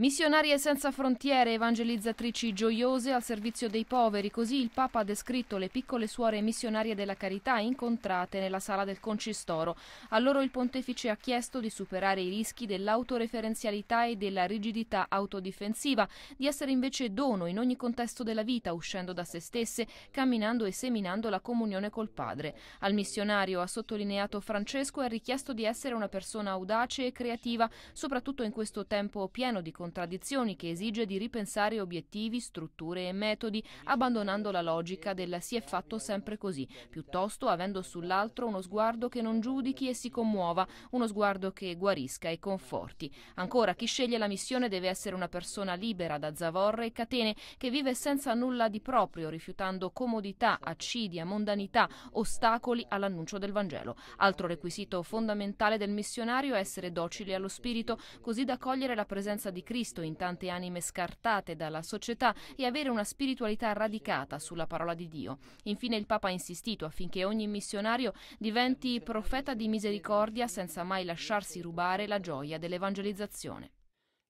Missionarie senza frontiere, evangelizzatrici gioiose al servizio dei poveri, così il Papa ha descritto le piccole suore missionarie della carità incontrate nella sala del Concistoro. A loro il pontefice ha chiesto di superare i rischi dell'autoreferenzialità e della rigidità autodifensiva, di essere invece dono in ogni contesto della vita, uscendo da se stesse, camminando e seminando la comunione col Padre. Al missionario, ha sottolineato Francesco, è richiesto di essere una persona audace e creativa, soprattutto in questo tempo pieno di contatto contraddizioni che esige di ripensare obiettivi, strutture e metodi, abbandonando la logica del si è fatto sempre così, piuttosto avendo sull'altro uno sguardo che non giudichi e si commuova, uno sguardo che guarisca e conforti. Ancora, chi sceglie la missione deve essere una persona libera da zavorre e catene, che vive senza nulla di proprio, rifiutando comodità, accidia, mondanità, ostacoli all'annuncio del Vangelo. Altro requisito fondamentale del missionario è essere docili allo spirito, così da cogliere la presenza di Cristo in tante anime scartate dalla società e avere una spiritualità radicata sulla parola di Dio. Infine il Papa ha insistito affinché ogni missionario diventi profeta di misericordia senza mai lasciarsi rubare la gioia dell'evangelizzazione.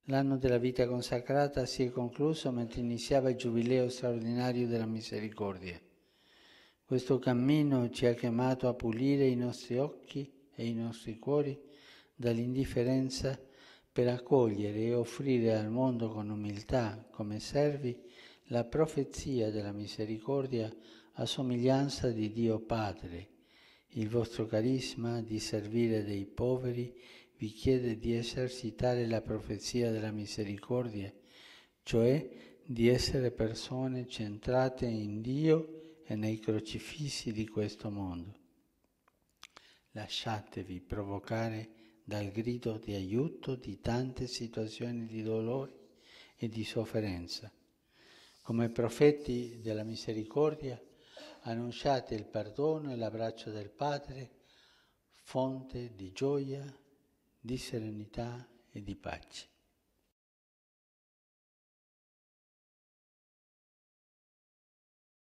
L'anno della vita consacrata si è concluso mentre iniziava il Giubileo straordinario della misericordia. Questo cammino ci ha chiamato a pulire i nostri occhi e i nostri cuori dall'indifferenza per accogliere e offrire al mondo con umiltà, come servi, la profezia della misericordia a somiglianza di Dio Padre. Il vostro carisma di servire dei poveri vi chiede di esercitare la profezia della misericordia, cioè di essere persone centrate in Dio e nei crocifissi di questo mondo. Lasciatevi provocare dal grido di aiuto di tante situazioni di dolore e di sofferenza. Come profeti della misericordia annunciate il perdono e l'abbraccio del Padre, fonte di gioia, di serenità e di pace.